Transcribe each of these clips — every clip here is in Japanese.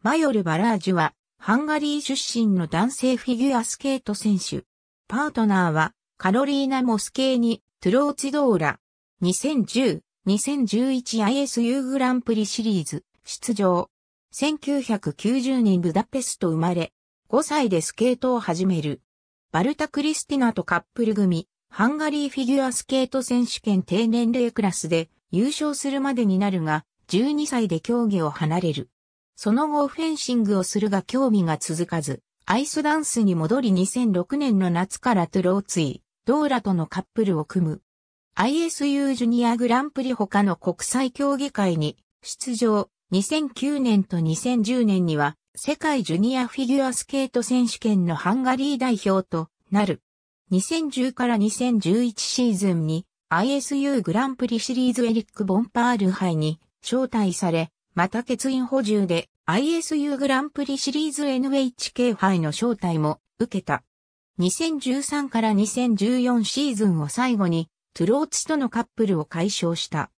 マヨル・バラージュは、ハンガリー出身の男性フィギュアスケート選手。パートナーは、カロリーナ・モスケーニ、トゥローチ・ドーラ。2010、2011ISU グランプリシリーズ、出場。1990年ブダペスト生まれ、5歳でスケートを始める。バルタ・クリスティナとカップル組、ハンガリーフィギュアスケート選手権低年齢クラスで優勝するまでになるが、12歳で競技を離れる。その後フェンシングをするが興味が続かず、アイスダンスに戻り2006年の夏からトゥローツイ、ドーラとのカップルを組む。ISU ジュニアグランプリ他の国際競技会に出場、2009年と2010年には世界ジュニアフィギュアスケート選手権のハンガリー代表となる。2010から2011シーズンに ISU グランプリシリーズエリック・ボンパール杯に招待され、また欠員補充で ISU グランプリシリーズ NHK 杯の招待も受けた。2013から2014シーズンを最後にトゥローツとのカップルを解消した。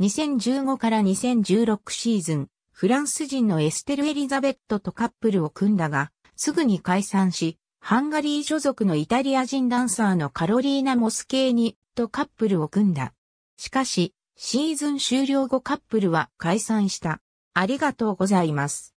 2015から2016シーズン、フランス人のエステル・エリザベットとカップルを組んだが、すぐに解散し、ハンガリー所属のイタリア人ダンサーのカロリーナ・モスケーニとカップルを組んだ。しかし、シーズン終了後カップルは解散した。ありがとうございます。